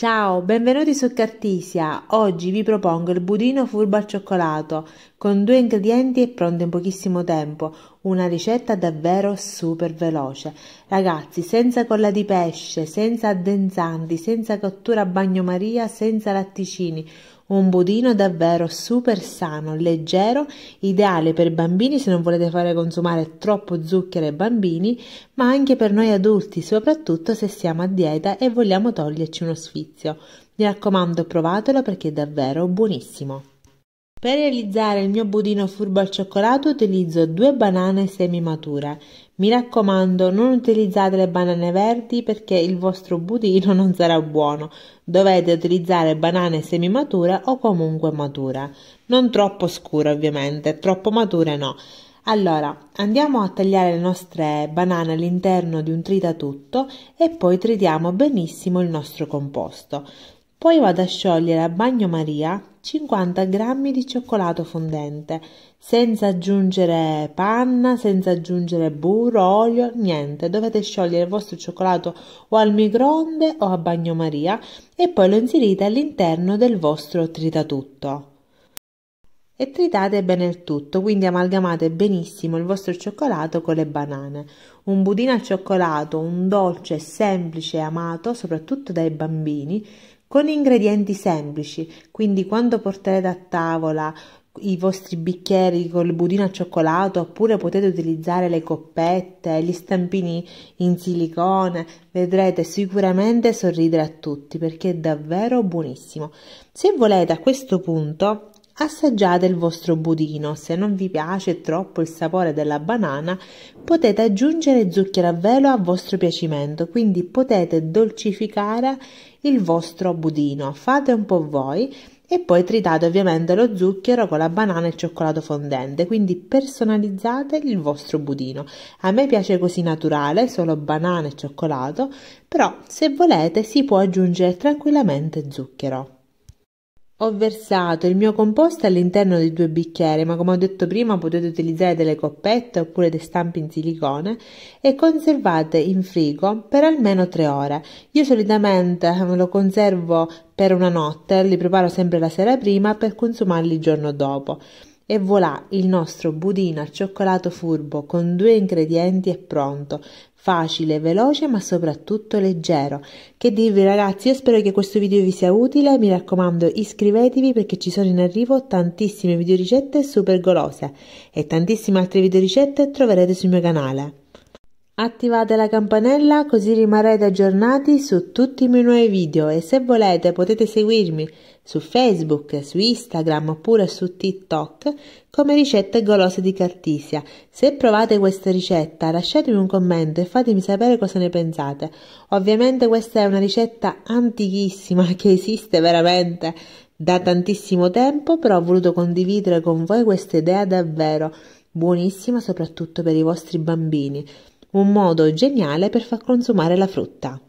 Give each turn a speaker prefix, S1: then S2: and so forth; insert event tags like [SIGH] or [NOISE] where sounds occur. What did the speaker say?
S1: Ciao, benvenuti su Cartisia. Oggi vi propongo il budino furbo al cioccolato con due ingredienti e pronto in pochissimo tempo. Una ricetta davvero super veloce. Ragazzi, senza colla di pesce, senza addensanti, senza cottura a bagnomaria, senza latticini. Un budino davvero super sano, leggero, ideale per bambini se non volete fare consumare troppo zucchero ai bambini, ma anche per noi adulti, soprattutto se siamo a dieta e vogliamo toglierci uno sfizio. Mi raccomando, provatelo perché è davvero buonissimo. Per realizzare il mio budino furbo al cioccolato utilizzo due banane semimature. Mi raccomando, non utilizzate le banane verdi perché il vostro budino non sarà buono. Dovete utilizzare banane semimature o comunque matura. Non troppo scure ovviamente, troppo mature no. Allora, andiamo a tagliare le nostre banane all'interno di un tritatutto e poi tritiamo benissimo il nostro composto. Poi vado a sciogliere a bagnomaria 50 g di cioccolato fondente, senza aggiungere panna, senza aggiungere burro, olio, niente. Dovete sciogliere il vostro cioccolato o al microonde o a bagnomaria e poi lo inserite all'interno del vostro tritatutto. E tritate bene il tutto, quindi amalgamate benissimo il vostro cioccolato con le banane. Un budino al cioccolato, un dolce semplice e amato soprattutto dai bambini, con ingredienti semplici, quindi quando porterete a tavola i vostri bicchieri con il budino a cioccolato oppure potete utilizzare le coppette, gli stampini in silicone, vedrete sicuramente sorridere a tutti perché è davvero buonissimo. Se volete a questo punto Assaggiate il vostro budino, se non vi piace troppo il sapore della banana potete aggiungere zucchero a velo a vostro piacimento, quindi potete dolcificare il vostro budino, fate un po' voi e poi tritate ovviamente lo zucchero con la banana e il cioccolato fondente, quindi personalizzate il vostro budino. A me piace così naturale, solo banana e cioccolato, però se volete si può aggiungere tranquillamente zucchero. Ho versato il mio composto all'interno di due bicchieri, ma come ho detto prima potete utilizzare delle coppette oppure dei stampi in silicone e conservate in frigo per almeno tre ore. Io solitamente eh, lo conservo per una notte, li preparo sempre la sera prima per consumarli il giorno dopo. E voilà, il nostro budino al cioccolato furbo con due ingredienti è pronto, facile, veloce ma soprattutto leggero. Che dirvi ragazzi, io spero che questo video vi sia utile, mi raccomando iscrivetevi perché ci sono in arrivo tantissime videoricette super golose e tantissime altre videoricette troverete sul mio canale. Attivate la campanella così rimarrete aggiornati su tutti i miei nuovi video e se volete potete seguirmi su Facebook, su Instagram oppure su TikTok come ricette golose di Cartisia. Se provate questa ricetta lasciatemi un commento e fatemi sapere cosa ne pensate. Ovviamente questa è una ricetta antichissima [LAUGHS] che esiste veramente da tantissimo tempo, però ho voluto condividere con voi questa idea davvero buonissima soprattutto per i vostri bambini un modo geniale per far consumare la frutta.